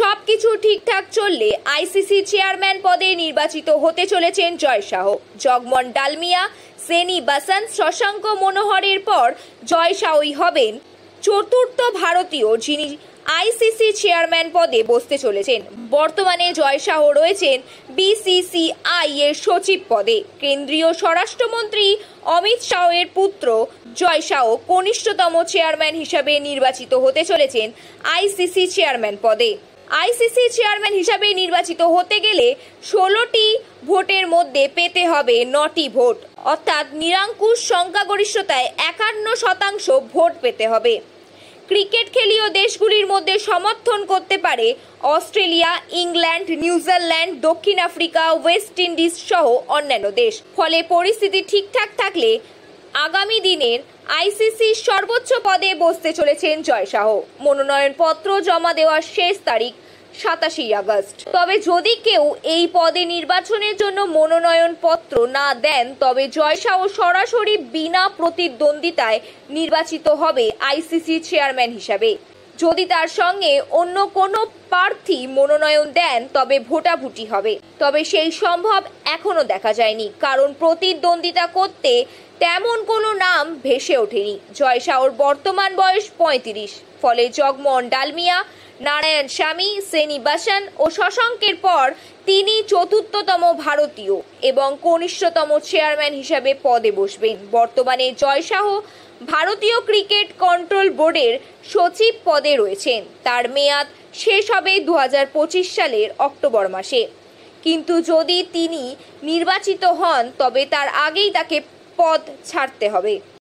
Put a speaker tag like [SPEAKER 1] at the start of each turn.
[SPEAKER 1] সব কিছু ঠিকঠাক চললে আইসিসি চেয়ারম্যান পদে নির্বাচিত হতে চলেছেন জয় শাহ জগমন ডালমিয়া সেনি বাসান্ত শশাঙ্ক মনোহরের পর জয় শাহই হবেন চতুর্থ ভারতীয় যিনি আইসিসি চেয়ারম্যান পদে বসতে চলেছেন বর্তমানে জয় শাহ রয়েছেন বিসিসিআই এর সচিব পদে কেন্দ্রীয় স্বরাষ্ট্রমন্ত্রী অমিত শাহ এর পুত্র জয় শাহ কনিষ্ঠতম চেয়ারম্যান হিসাবে নির্বাচিত হতে চলেছেন আইসিসি চেয়ারম্যান পদে আইসিসি চেয়ারম্যান হিসাবে নির্বাচিত হতে গেলে ষোলোটি ভোটের মধ্যে পেতে হবে নটি ভোট অর্থাৎ নিরাঙ্কুশ সংখ্যাগরিষ্ঠতায় একান্ন শতাংশ ভোট পেতে হবে ক্রিকেট খেলীয় দেশগুলির মধ্যে সমর্থন করতে পারে অস্ট্রেলিয়া ইংল্যান্ড নিউজিল্যান্ড দক্ষিণ আফ্রিকা ওয়েস্ট ইন্ডিজ সহ অন্যান্য দেশ ফলে পরিস্থিতি ঠিকঠাক থাকলে আগামী দিনের আইসিসি সর্বোচ্চ পদে বসতে চলেছেন জয়শাহ মনোনয়নপত্র জমা দেওয়ার শেষ তারিখ সাতাশি আগস্ট তবে যদি কেউ এই পদে নির্বাচনের জন্য মনোনয়ন পত্র না দেন তবে জয়শাহ সরাসরি বিনা প্রতিদ্বন্দ্বিতায় নির্বাচিত হবে আইসিসি চেয়ারম্যান হিসাবে যদি তার সঙ্গে অন্য কোনো প্রার্থী মনোনয়ন দেন তবে ভোটাভুটি হবে তবে সেই সম্ভব এখনও দেখা যায়নি কারণ প্রতিদ্বন্দ্বিতা করতে তেমন কোনো নাম ভেসে ওঠেনি জয় বর্তমান বয়স পঁয়ত্রিশ ফলে জগমোহন ডালমিয়া নারায়ণ স্বামী সেনিবাসন ও শশাঙ্কের পর তিনি চতুর্থতম ভারতীয় এবং কনিষ্ঠতম চেয়ারম্যান হিসাবে পদে বসবেন বর্তমানে জয়শাহ ভারতীয় ক্রিকেট কন্ট্রোল বোর্ডের সচিব পদে রয়েছেন তার মেয়াদ শেষ হবে দু সালের অক্টোবর মাসে কিন্তু যদি তিনি নির্বাচিত হন তবে তার আগেই তাকে পদ ছাড়তে হবে